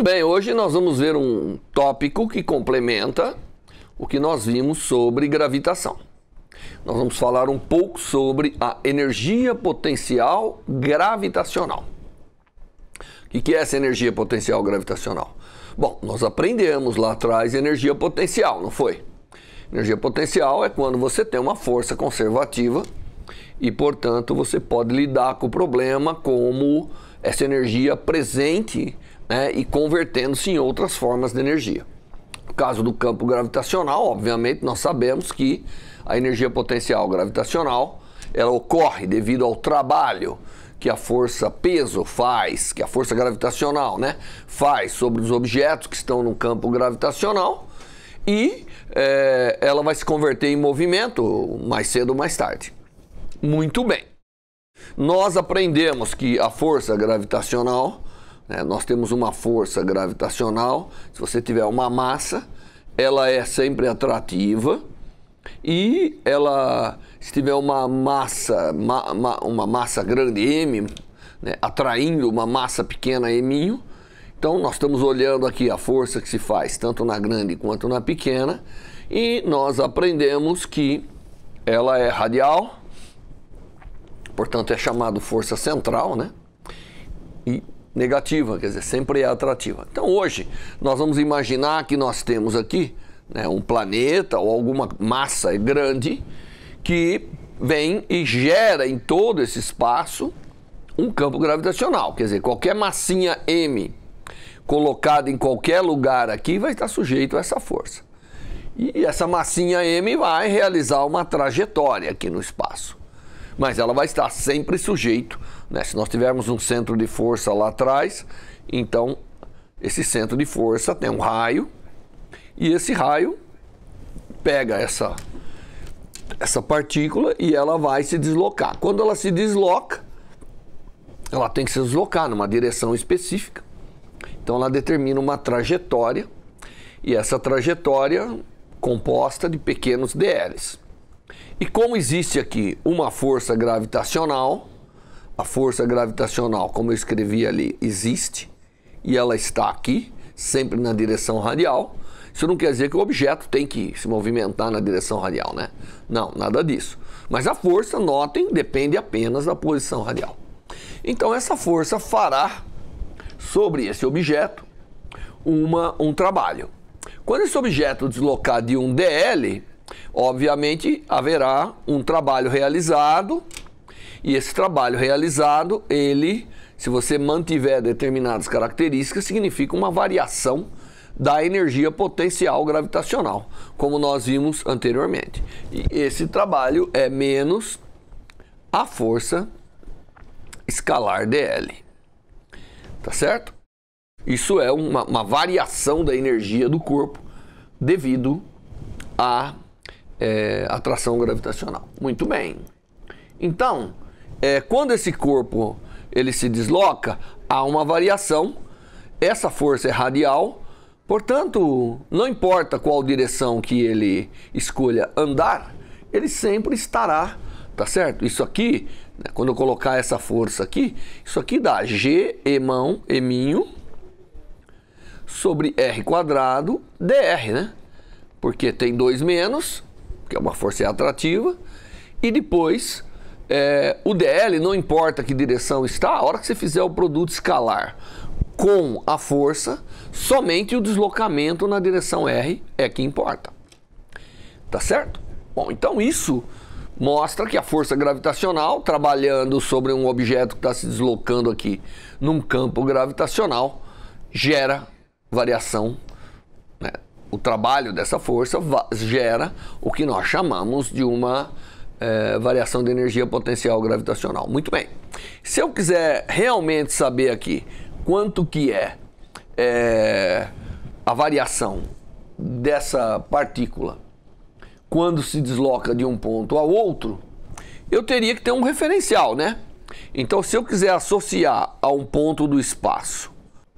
Muito bem, hoje nós vamos ver um tópico que complementa o que nós vimos sobre gravitação. Nós vamos falar um pouco sobre a energia potencial gravitacional. O que é essa energia potencial gravitacional? Bom, nós aprendemos lá atrás energia potencial, não foi? Energia potencial é quando você tem uma força conservativa e, portanto, você pode lidar com o problema como essa energia presente né, e convertendo-se em outras formas de energia. No caso do campo gravitacional, obviamente, nós sabemos que a energia potencial gravitacional ela ocorre devido ao trabalho que a força peso faz, que a força gravitacional né, faz sobre os objetos que estão no campo gravitacional e é, ela vai se converter em movimento mais cedo ou mais tarde. Muito bem. Nós aprendemos que a força gravitacional né? Nós temos uma força gravitacional, se você tiver uma massa, ela é sempre atrativa e ela, se tiver uma massa, ma, ma, uma massa grande M, né? atraindo uma massa pequena M, então nós estamos olhando aqui a força que se faz, tanto na grande quanto na pequena, e nós aprendemos que ela é radial, portanto é chamado força central, né? E negativa, quer dizer, sempre é atrativa. Então hoje nós vamos imaginar que nós temos aqui né, um planeta ou alguma massa grande que vem e gera em todo esse espaço um campo gravitacional, quer dizer, qualquer massinha M colocada em qualquer lugar aqui vai estar sujeito a essa força. E essa massinha M vai realizar uma trajetória aqui no espaço mas ela vai estar sempre sujeito, né? Se nós tivermos um centro de força lá atrás, então esse centro de força tem um raio e esse raio pega essa essa partícula e ela vai se deslocar. Quando ela se desloca, ela tem que se deslocar numa direção específica. Então ela determina uma trajetória e essa trajetória é composta de pequenos DLs. E como existe aqui uma força gravitacional, a força gravitacional, como eu escrevi ali, existe e ela está aqui, sempre na direção radial. Isso não quer dizer que o objeto tem que se movimentar na direção radial, né? Não, nada disso. Mas a força, notem, depende apenas da posição radial. Então essa força fará sobre esse objeto uma, um trabalho. Quando esse objeto deslocar de um dl, Obviamente, haverá um trabalho realizado e esse trabalho realizado, ele, se você mantiver determinadas características, significa uma variação da energia potencial gravitacional, como nós vimos anteriormente. E esse trabalho é menos a força escalar dl. Tá certo? Isso é uma, uma variação da energia do corpo devido a é, atração gravitacional. Muito bem. Então, é, quando esse corpo ele se desloca, há uma variação. Essa força é radial, portanto, não importa qual direção que ele escolha andar, ele sempre estará, tá certo? Isso aqui, né, quando eu colocar essa força aqui, isso aqui dá G e minho sobre R quadrado, dr, né? Porque tem 2 menos, que é uma força atrativa, e depois é, o DL, não importa que direção está, a hora que você fizer o produto escalar com a força, somente o deslocamento na direção R é que importa. Tá certo? Bom, então isso mostra que a força gravitacional, trabalhando sobre um objeto que está se deslocando aqui num campo gravitacional, gera variação o trabalho dessa força gera o que nós chamamos de uma é, variação de energia potencial gravitacional. Muito bem. Se eu quiser realmente saber aqui quanto que é, é a variação dessa partícula quando se desloca de um ponto a outro, eu teria que ter um referencial, né? Então, se eu quiser associar a um ponto do espaço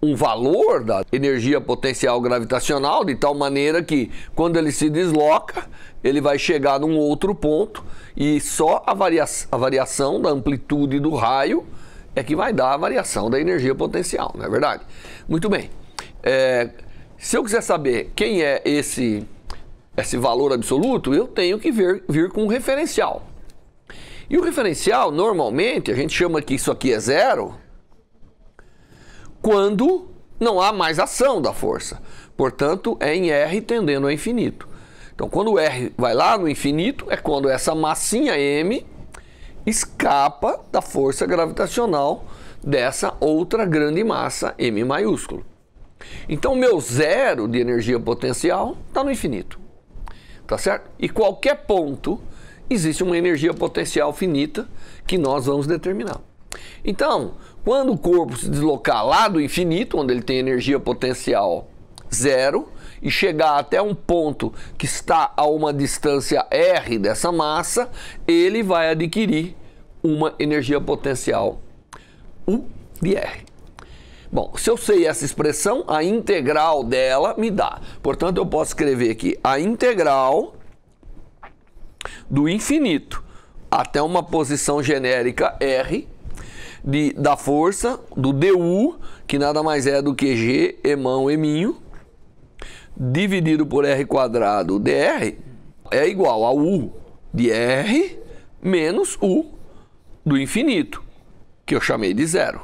um valor da energia potencial gravitacional de tal maneira que quando ele se desloca, ele vai chegar num outro ponto e só a, varia a variação da amplitude do raio é que vai dar a variação da energia potencial, não é verdade? Muito bem. É, se eu quiser saber quem é esse, esse valor absoluto, eu tenho que ver, vir com um referencial. E o referencial, normalmente, a gente chama que isso aqui é zero, quando não há mais ação da força. Portanto, é em R tendendo a infinito. Então, quando R vai lá no infinito, é quando essa massinha M escapa da força gravitacional dessa outra grande massa M maiúsculo. Então, meu zero de energia potencial está no infinito. Tá certo? E qualquer ponto existe uma energia potencial finita que nós vamos determinar. Então, quando o corpo se deslocar lá do infinito, onde ele tem energia potencial zero, e chegar até um ponto que está a uma distância R dessa massa, ele vai adquirir uma energia potencial U de R. Bom, se eu sei essa expressão, a integral dela me dá. Portanto, eu posso escrever aqui a integral do infinito até uma posição genérica R de, da força, do DU, que nada mais é do que G, emão, eminho, dividido por R quadrado dr, é igual a U de R menos U do infinito, que eu chamei de zero,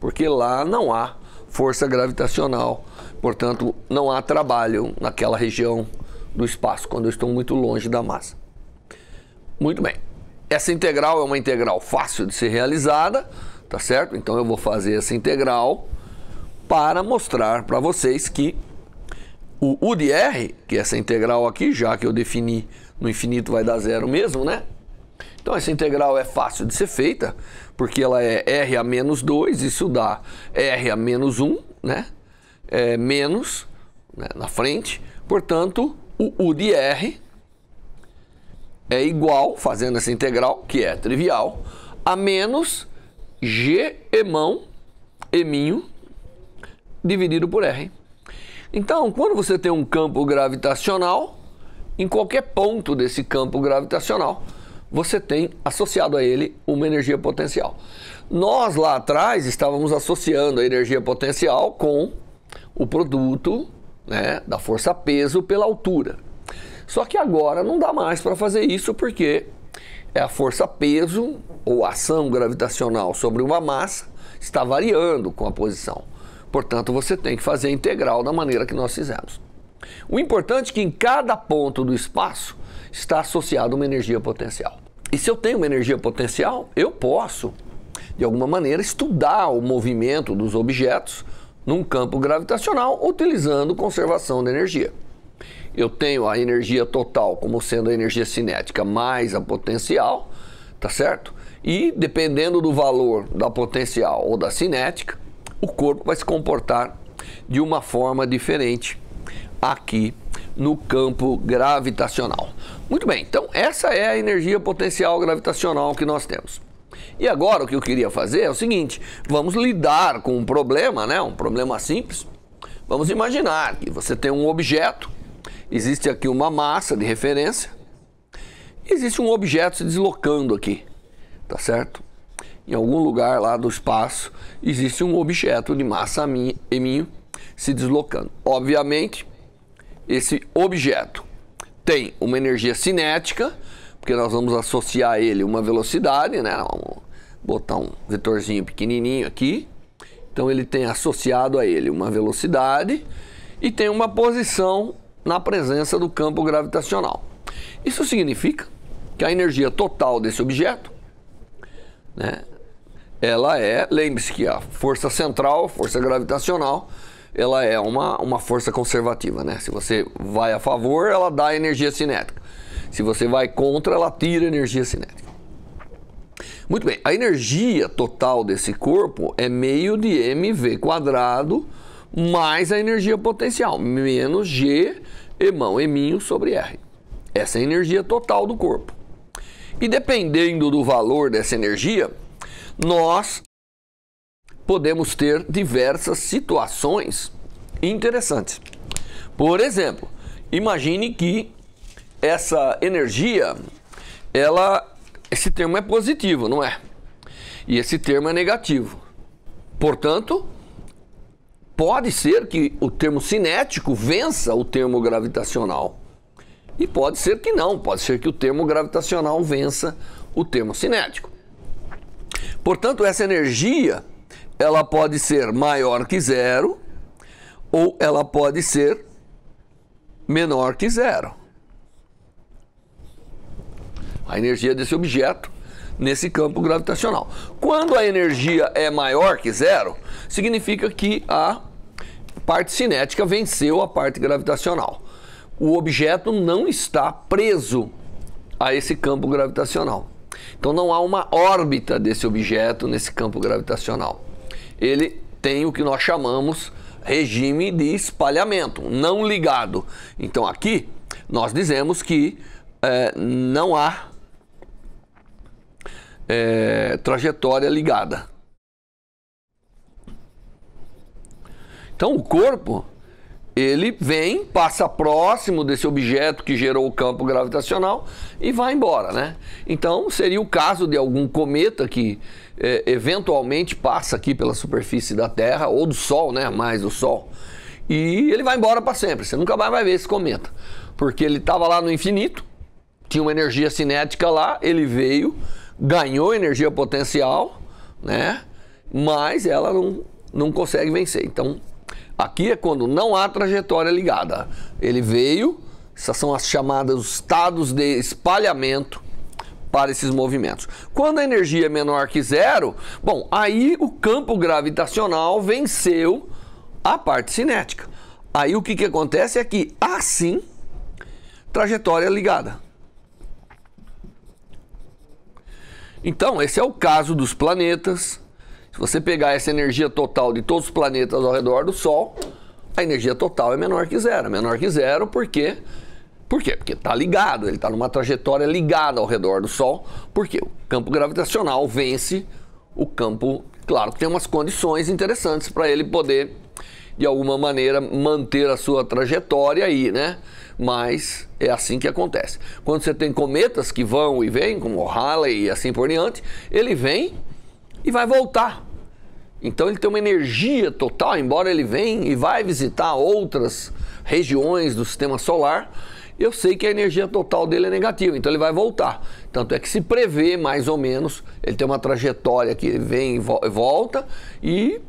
porque lá não há força gravitacional, portanto não há trabalho naquela região do espaço, quando eu estou muito longe da massa. Muito bem. Essa integral é uma integral fácil de ser realizada, tá certo? Então eu vou fazer essa integral para mostrar para vocês que o U de R, que é essa integral aqui, já que eu defini no infinito vai dar zero mesmo, né? Então essa integral é fácil de ser feita, porque ela é R a menos 2, isso dá R a menos 1, né? É menos né, na frente, portanto o U de R é igual, fazendo essa integral, que é trivial, a menos Gemão, é eminho, dividido por R. Então, quando você tem um campo gravitacional, em qualquer ponto desse campo gravitacional, você tem associado a ele uma energia potencial. Nós lá atrás estávamos associando a energia potencial com o produto né, da força peso pela altura. Só que agora não dá mais para fazer isso porque é a força-peso ou ação gravitacional sobre uma massa está variando com a posição. Portanto, você tem que fazer a integral da maneira que nós fizemos. O importante é que em cada ponto do espaço está associada uma energia potencial. E se eu tenho uma energia potencial, eu posso, de alguma maneira, estudar o movimento dos objetos num campo gravitacional utilizando conservação de energia eu tenho a energia total como sendo a energia cinética mais a potencial, tá certo? E dependendo do valor da potencial ou da cinética, o corpo vai se comportar de uma forma diferente aqui no campo gravitacional. Muito bem, então essa é a energia potencial gravitacional que nós temos. E agora o que eu queria fazer é o seguinte: vamos lidar com um problema, né? Um problema simples. Vamos imaginar que você tem um objeto Existe aqui uma massa de referência. Existe um objeto se deslocando aqui, tá certo? Em algum lugar lá do espaço existe um objeto de massa m se deslocando. Obviamente, esse objeto tem uma energia cinética, porque nós vamos associar a ele uma velocidade, né? Vamos botar um vetorzinho pequenininho aqui. Então ele tem associado a ele uma velocidade e tem uma posição na presença do campo gravitacional. Isso significa que a energia total desse objeto, né, ela é, lembre-se que a força central, força gravitacional, ela é uma, uma força conservativa, né? Se você vai a favor, ela dá energia cinética. Se você vai contra, ela tira energia cinética. Muito bem, a energia total desse corpo é meio de mv quadrado mais a energia potencial, menos G, emão, eminho sobre R. Essa é a energia total do corpo. E dependendo do valor dessa energia, nós podemos ter diversas situações interessantes. Por exemplo, imagine que essa energia, ela, esse termo é positivo, não é? E esse termo é negativo. Portanto, pode ser que o termo cinético vença o termo gravitacional. E pode ser que não, pode ser que o termo gravitacional vença o termo cinético. Portanto, essa energia ela pode ser maior que zero ou ela pode ser menor que zero. A energia desse objeto nesse campo gravitacional. Quando a energia é maior que zero, significa que a parte cinética venceu a parte gravitacional. O objeto não está preso a esse campo gravitacional. Então não há uma órbita desse objeto nesse campo gravitacional. Ele tem o que nós chamamos regime de espalhamento, não ligado. Então aqui nós dizemos que é, não há é, trajetória ligada. Então o corpo ele vem, passa próximo desse objeto que gerou o campo gravitacional e vai embora, né? Então seria o caso de algum cometa que é, eventualmente passa aqui pela superfície da Terra ou do Sol, né? Mais do Sol e ele vai embora para sempre. Você nunca mais vai ver esse cometa, porque ele estava lá no infinito, tinha uma energia cinética lá, ele veio ganhou energia potencial, né? Mas ela não, não consegue vencer. Então, aqui é quando não há trajetória ligada. Ele veio, essas são as chamadas estados de espalhamento para esses movimentos. Quando a energia é menor que zero, bom, aí o campo gravitacional venceu a parte cinética. Aí o que, que acontece é que, assim, trajetória ligada. Então, esse é o caso dos planetas. Se você pegar essa energia total de todos os planetas ao redor do Sol, a energia total é menor que zero. menor que zero porque por quê? Porque está ligado, ele está numa trajetória ligada ao redor do Sol, porque o campo gravitacional vence o campo. Claro que tem umas condições interessantes para ele poder, de alguma maneira, manter a sua trajetória aí, né? mas é assim que acontece. Quando você tem cometas que vão e vêm, como o Halley e assim por diante, ele vem e vai voltar. Então ele tem uma energia total, embora ele venha e vai visitar outras regiões do sistema solar, eu sei que a energia total dele é negativa, então ele vai voltar. Tanto é que se prevê mais ou menos, ele tem uma trajetória que vem e volta e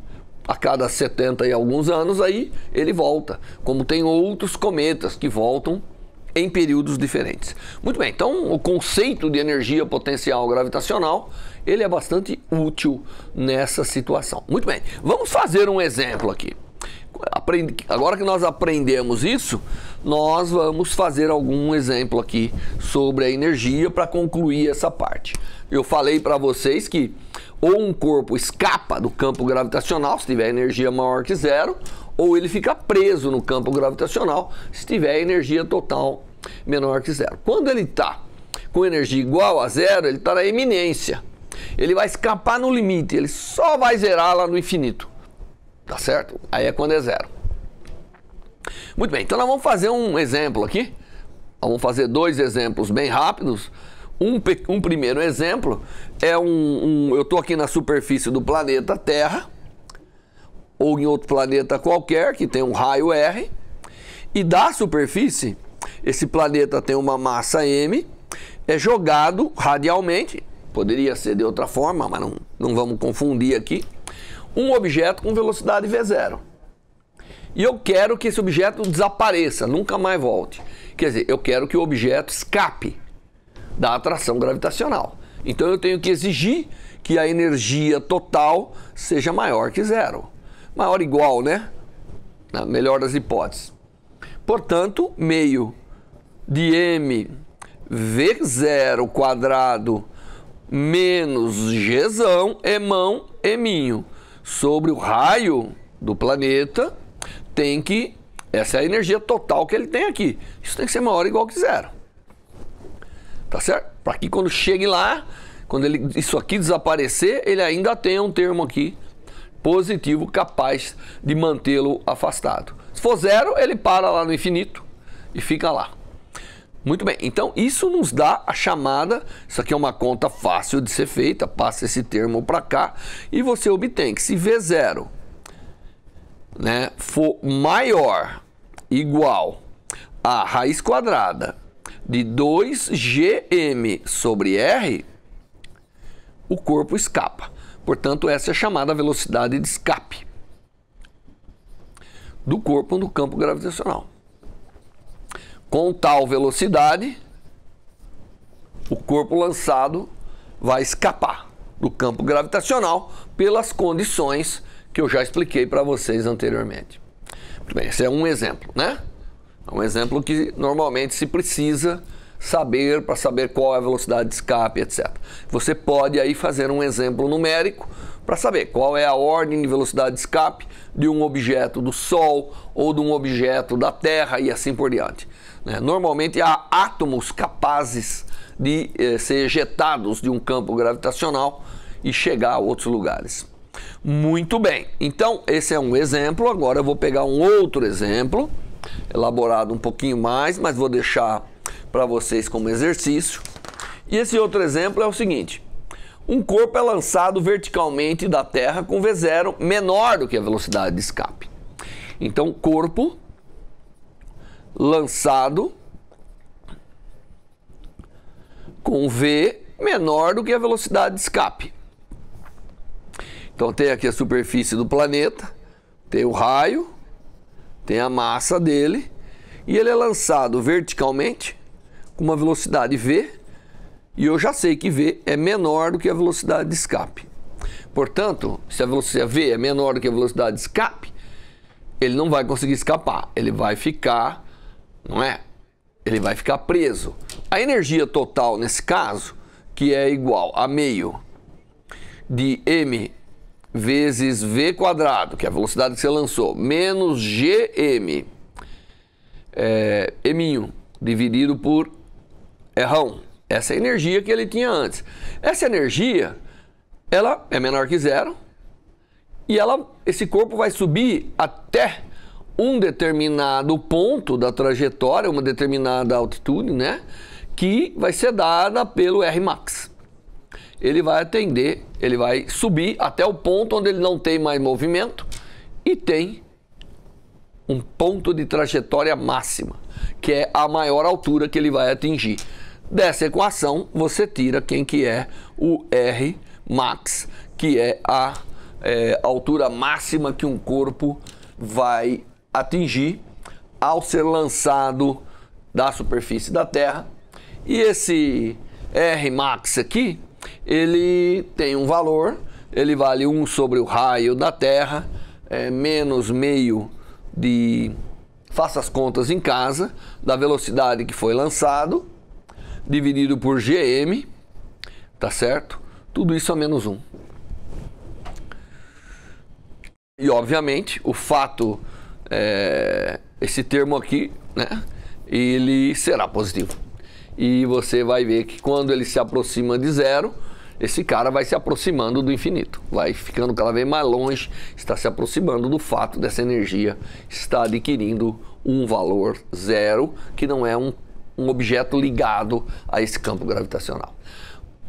a cada 70 e alguns anos, aí ele volta. Como tem outros cometas que voltam em períodos diferentes. Muito bem, então o conceito de energia potencial gravitacional, ele é bastante útil nessa situação. Muito bem, vamos fazer um exemplo aqui. Agora que nós aprendemos isso, nós vamos fazer algum exemplo aqui sobre a energia para concluir essa parte. Eu falei para vocês que ou um corpo escapa do campo gravitacional, se tiver energia maior que zero, ou ele fica preso no campo gravitacional, se tiver energia total menor que zero. Quando ele está com energia igual a zero, ele está na eminência. Ele vai escapar no limite, ele só vai zerar lá no infinito. Tá certo? Aí é quando é zero. Muito bem, então nós vamos fazer um exemplo aqui. vamos fazer dois exemplos bem rápidos um, um primeiro exemplo é um, um eu estou aqui na superfície do planeta Terra ou em outro planeta qualquer que tem um raio R e da superfície esse planeta tem uma massa m é jogado radialmente poderia ser de outra forma mas não, não vamos confundir aqui um objeto com velocidade v0 e eu quero que esse objeto desapareça nunca mais volte quer dizer eu quero que o objeto escape da atração gravitacional. Então eu tenho que exigir que a energia total seja maior que zero. Maior igual, né? Na melhor das hipóteses. Portanto, meio de m v zero quadrado menos g é e minho sobre o raio do planeta tem que essa é a energia total que ele tem aqui. Isso tem que ser maior ou igual que zero. Tá certo? Para que quando chegue lá, quando ele, isso aqui desaparecer, ele ainda tenha um termo aqui positivo capaz de mantê-lo afastado. Se for zero, ele para lá no infinito e fica lá. Muito bem, então isso nos dá a chamada. Isso aqui é uma conta fácil de ser feita. Passa esse termo para cá e você obtém que se V0 né, for maior igual a raiz quadrada de 2gm sobre r, o corpo escapa. Portanto, essa é a chamada velocidade de escape do corpo no campo gravitacional. Com tal velocidade, o corpo lançado vai escapar do campo gravitacional pelas condições que eu já expliquei para vocês anteriormente. Muito bem, esse é um exemplo, né? É um exemplo que normalmente se precisa saber para saber qual é a velocidade de escape, etc. Você pode aí fazer um exemplo numérico para saber qual é a ordem de velocidade de escape de um objeto do Sol ou de um objeto da Terra e assim por diante. Né? Normalmente há átomos capazes de eh, ser ejetados de um campo gravitacional e chegar a outros lugares. Muito bem, então esse é um exemplo. Agora eu vou pegar um outro exemplo elaborado um pouquinho mais, mas vou deixar para vocês como exercício. E esse outro exemplo é o seguinte: um corpo é lançado verticalmente da Terra com V0 menor do que a velocidade de escape. Então, corpo lançado com V menor do que a velocidade de escape. Então, tem aqui a superfície do planeta, tem o raio, tem a massa dele e ele é lançado verticalmente com uma velocidade V e eu já sei que V é menor do que a velocidade de escape. Portanto, se a velocidade V é menor do que a velocidade de escape, ele não vai conseguir escapar, ele vai ficar, não é? Ele vai ficar preso. A energia total nesse caso, que é igual a meio de m vezes v quadrado, que é a velocidade que você lançou, menos gm, é, M1, dividido por r R1. Essa é a energia que ele tinha antes. Essa energia, ela é menor que zero e ela, esse corpo vai subir até um determinado ponto da trajetória, uma determinada altitude, né? Que vai ser dada pelo R max ele vai atender, ele vai subir até o ponto onde ele não tem mais movimento e tem um ponto de trajetória máxima, que é a maior altura que ele vai atingir. Dessa equação, você tira quem que é o R max, que é a é, altura máxima que um corpo vai atingir ao ser lançado da superfície da Terra. E esse R max aqui ele tem um valor, ele vale 1 sobre o raio da Terra, é, menos meio de. Faça as contas em casa, da velocidade que foi lançado, dividido por GM, tá certo? Tudo isso a menos 1. E obviamente, o fato, é, esse termo aqui, né? Ele será positivo e você vai ver que quando ele se aproxima de zero, esse cara vai se aproximando do infinito, vai ficando cada vez mais longe, está se aproximando do fato dessa energia está adquirindo um valor zero, que não é um, um objeto ligado a esse campo gravitacional.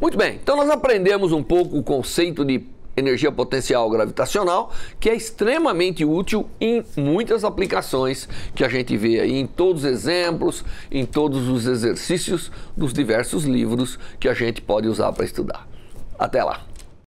Muito bem, então nós aprendemos um pouco o conceito de energia potencial gravitacional, que é extremamente útil em muitas aplicações que a gente vê aí em todos os exemplos, em todos os exercícios dos diversos livros que a gente pode usar para estudar. Até lá!